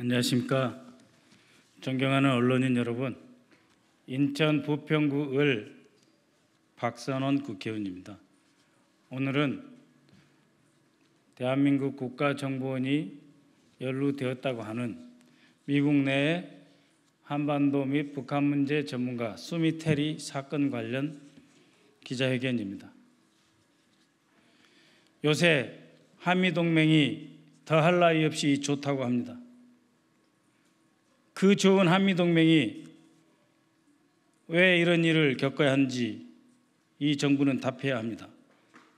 안녕하십니까. 존경하는 언론인 여러분, 인천 부평구 을 박선원 국회의원입니다. 오늘은 대한민국 국가정보원이 연루되었다고 하는 미국 내 한반도 및 북한 문제 전문가 수미 테리 사건 관련 기자회견입니다. 요새 한미 동맹이 더할 나위 없이 좋다고 합니다. 그 좋은 한미 동맹이 왜 이런 일을 겪어야 하는지 이 정부는 답해야 합니다.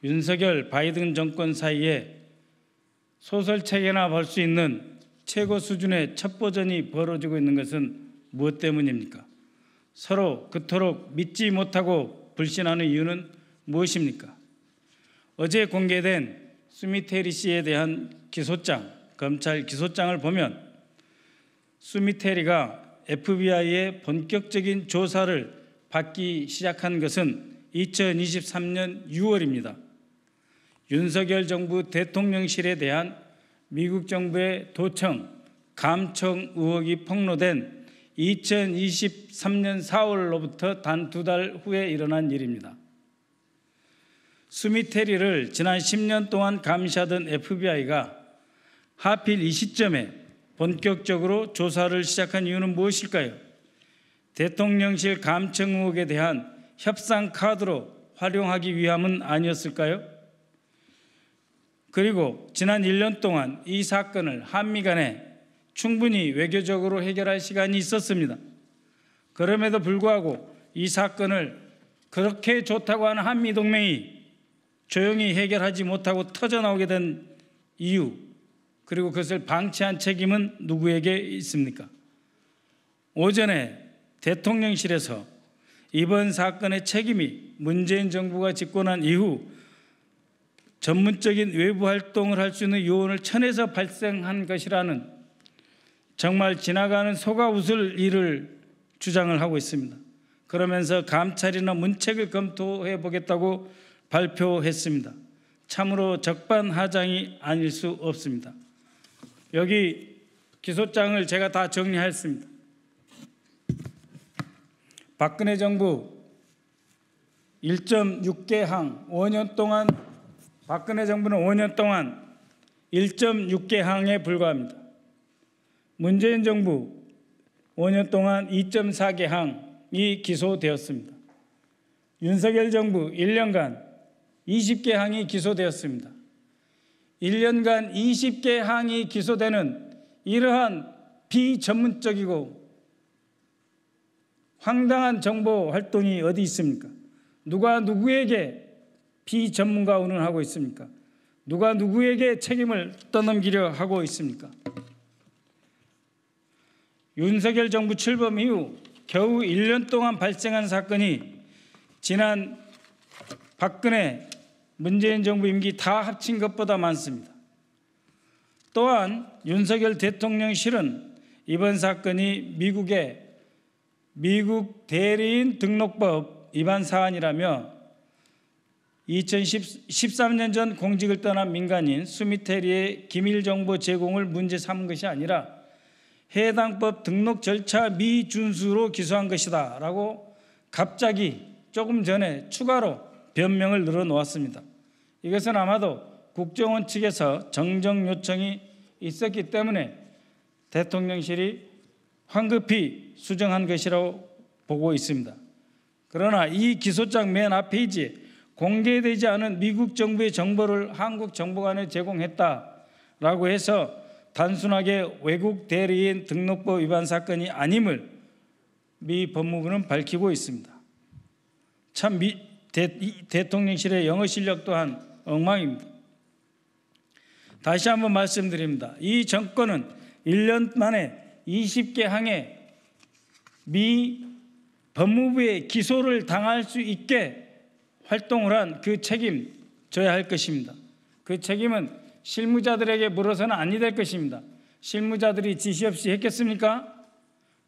윤석열 바이든 정권 사이에 소설책에나 볼 수 있는 최고 수준의 첩보전이 벌어지고 있는 것은 무엇 때문입니까? 서로 그토록 믿지 못하고 불신하는 이유는 무엇입니까? 어제 공개된 스미테리 씨에 대한 기소장, 검찰 기소장을 보면 수미테리가 FBI의 본격적인 조사를 받기 시작한 것은 2023년 6월입니다. 윤석열 정부 대통령실에 대한 미국 정부의 도청, 감청 의혹이 폭로된 2023년 4월로부터 단 두 달 후에 일어난 일입니다. 수미테리를 지난 10년 동안 감시하던 FBI가 하필 이 시점에 본격적으로 조사를 시작한 이유는 무엇일까요? 대통령실 감청 의혹에 대한 협상 카드로 활용하기 위함은 아니었을까요? 그리고 지난 1년 동안 이 사건을 한미 간에 충분히 외교적으로 해결할 시간이 있었습니다. 그럼에도 불구하고 이 사건을 그렇게 좋다고 하는 한미동맹이 조용히 해결하지 못하고 터져나오게 된 이유 그리고 그것을 방치한 책임은 누구에게 있습니까? 오전에 대통령실에서 이번 사건의 책임이 문재인 정부가 집권한 이후 전문적인 외부 활동을 할 수 있는 요원을 천에서 발생한 것이라는 정말 지나가는 소가 웃을 일을 주장을 하고 있습니다. 그러면서 감찰이나 문책을 검토해 보겠다고 발표했습니다. 참으로 적반하장이 아닐 수 없습니다. 여기 기소장을 제가 다 정리했습니다. 박근혜 정부 1.6개항 5년 동안 박근혜 정부는 5년 동안 1.6개항에 불과합니다. 문재인 정부 5년 동안 2.4개항이 기소되었습니다. 윤석열 정부 1년간 20개항이 기소되었습니다. 1년간 20개 항이 기소되는 이러한 비전문적이고 황당한 정보 활동이 어디 있습니까? 누가 누구에게 비전문가 운운하고 있습니까? 누가 누구에게 책임을 떠넘기려 하고 있습니까? 윤석열 정부 출범 이후 겨우 1년 동안 발생한 사건이 지난 박근혜 문재인 정부 임기 다 합친 것보다 많습니다. 또한 윤석열 대통령실은 이번 사건이 미국의 미국 대리인 등록법 위반 사안이라며 2013년 전 공직을 떠난 민간인 수미테리의 기밀정보 제공을 문제 삼은 것이 아니라 해당법 등록 절차 미준수로 기소한 것이다 라고 갑자기 조금 전에 추가로 변명을 늘어놓았습니다. 이것은 아마도 국정원 측에서 정정 요청이 있었기 때문에 대통령실이 황급히 수정한 것이라고 보고 있습니다. 그러나 이 기소장 맨 앞페이지에 공개되지 않은 미국 정부의 정보를 한국 정보관에 제공했다라고 해서 단순하게 외국 대리인 등록법 위반 사건이 아님을 미 법무부는 밝히고 있습니다. 참 미, 대, 통령실의 영어 실력 또한 엉망입니다. 다시 한번 말씀드립니다. 이 정권은 1년 만에 20개 항의 미 법무부의 기소를 당할 수 있게 활동을 한 그 책임 져야 할 것입니다. 그 책임은 실무자들에게 물어서는 아니 될 것입니다. 실무자들이 지시 없이 했겠습니까?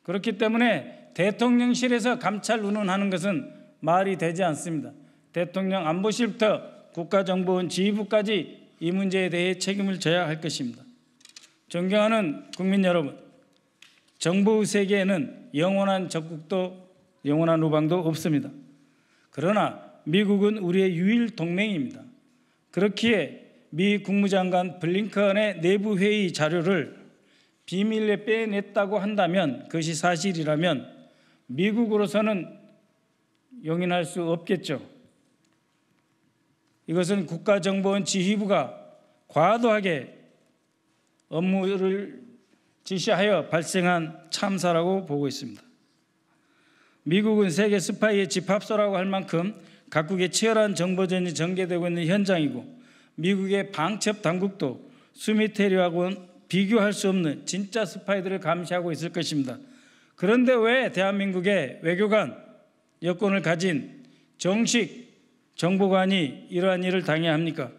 그렇기 때문에 대통령실에서 감찰 운운하는 것은 말이 되지 않습니다. 대통령 안보실부터 국가정보원 지휘부까지 이 문제에 대해 책임을 져야 할 것입니다. 존경하는 국민 여러분, 정부 세계에는 영원한 적국도 영원한 우방도 없습니다. 그러나 미국은 우리의 유일 동맹입니다. 그렇기에 미 국무장관 블링컨의 내부 회의 자료를 비밀에 빼냈다고 한다면 그것이 사실이라면 미국으로서는 용인할 수 없겠죠. 이것은 국가정보원 지휘부가 과도하게 업무를 지시하여 발생한 참사라고 보고 있습니다. 미국은 세계 스파이의 집합소라고 할 만큼 각국의 치열한 정보전이 전개되고 있는 현장이고 미국의 방첩 당국도 수미 테리하는 비교할 수 없는 진짜 스파이들을 감시하고 있을 것입니다. 그런데 왜 대한민국의 외교관 여권을 가진 정식 정보관이 이러한 일을 당해야 합니까?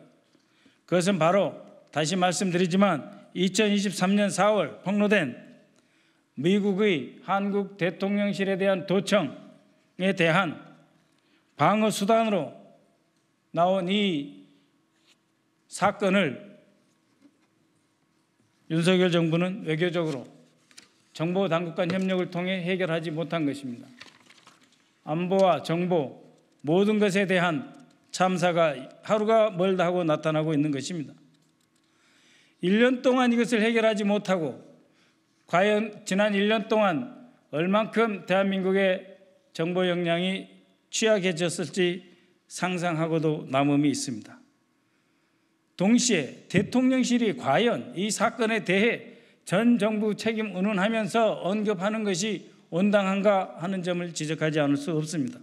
그것은 바로 다시 말씀드리지만 2023년 4월 폭로된 미국의 한국 대통령실에 대한 도청에 대한 방어 수단으로 나온 이 사건을 윤석열 정부는 외교적으로 정보 당국 간 협력을 통해 해결하지 못한 것입니다. 안보와 정보 모든 것에 대한 참사가 하루가 멀다 하고 나타나고 있는 것입니다. 1년 동안 이것을 해결하지 못하고 과연 지난 1년 동안 얼만큼 대한민국의 정보 역량이 취약해졌을지 상상하고도 남음이 있습니다. 동시에 대통령실이 과연 이 사건에 대해 전 정부 책임 운운하면서 언급하는 것이 온당한가 하는 점을 지적하지 않을 수 없습니다.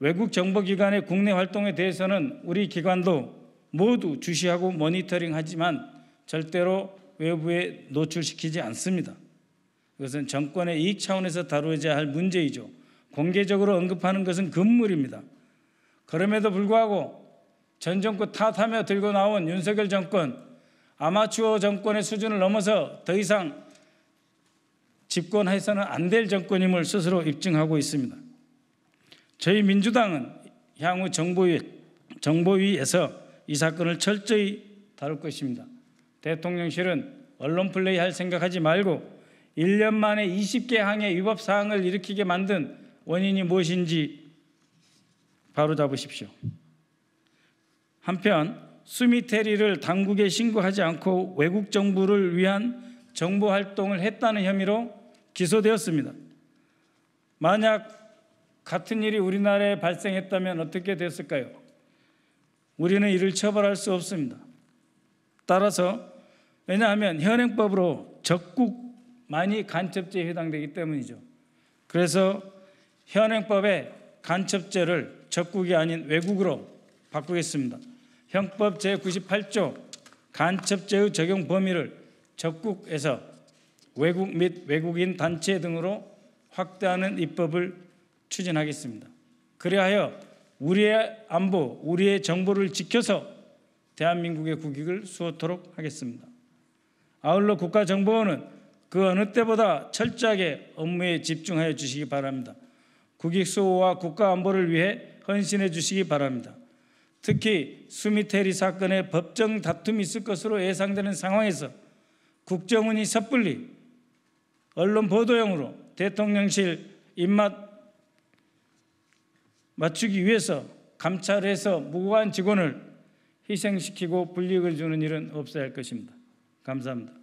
외국 정보기관의 국내 활동에 대해서는 우리 기관도 모두 주시하고 모니터링하지만 절대로 외부에 노출시키지 않습니다. 그것은 정권의 이익 차원에서 다루어야할 문제이죠. 공개적으로 언급하는 것은 금물입니다. 그럼에도 불구하고 전 정권 탓하며 들고 나온 윤석열 정권 아마추어 정권의 수준을 넘어서 더 이상 집권해서는 안 될 정권임을 스스로 입증하고 있습니다. 저희 민주당은 향후 정보위, 정보위에서 이 사건을 철저히 다룰 것입니다. 대통령실은 언론 플레이 할 생각하지 말고 1년 만에 20개 항의 위법 사항을 일으키게 만든 원인이 무엇인지 바로잡으십시오. 한편 수미테리를 당국에 신고하지 않고 외국 정부를 위한 정보 활동을 했다는 혐의로 기소되었습니다. 만약 같은 일이 우리나라에 발생했다면 어떻게 됐을까요? 우리는 이를 처벌할 수 없습니다. 따라서 왜냐하면 현행법으로 적국 많이 간첩죄에 해당되기 때문이죠. 그래서 현행법의 간첩죄를 적국이 아닌 외국으로 바꾸겠습니다. 형법 제98조 간첩죄의 적용 범위를 적국에서 외국 및 외국인 단체 등으로 확대하는 입법을 추진하겠습니다. 그리하여 우리의 안보, 우리의 정보를 지켜서 대한민국의 국익을 수호토록 하겠습니다. 아울러 국가정보원은 그 어느 때보다 철저하게 업무에 집중하여 주시기 바랍니다. 국익 수호와 국가 안보를 위해 헌신해 주시기 바랍니다. 특히 수미테리 사건의 법정 다툼이 있을 것으로 예상되는 상황에서 국정원이 섣불리 언론 보도용으로 대통령실 입맛 맞추기 위해서 감찰해서 무고한 직원을 희생시키고 불이익을 주는 일은 없어야 할 것입니다. 감사합니다.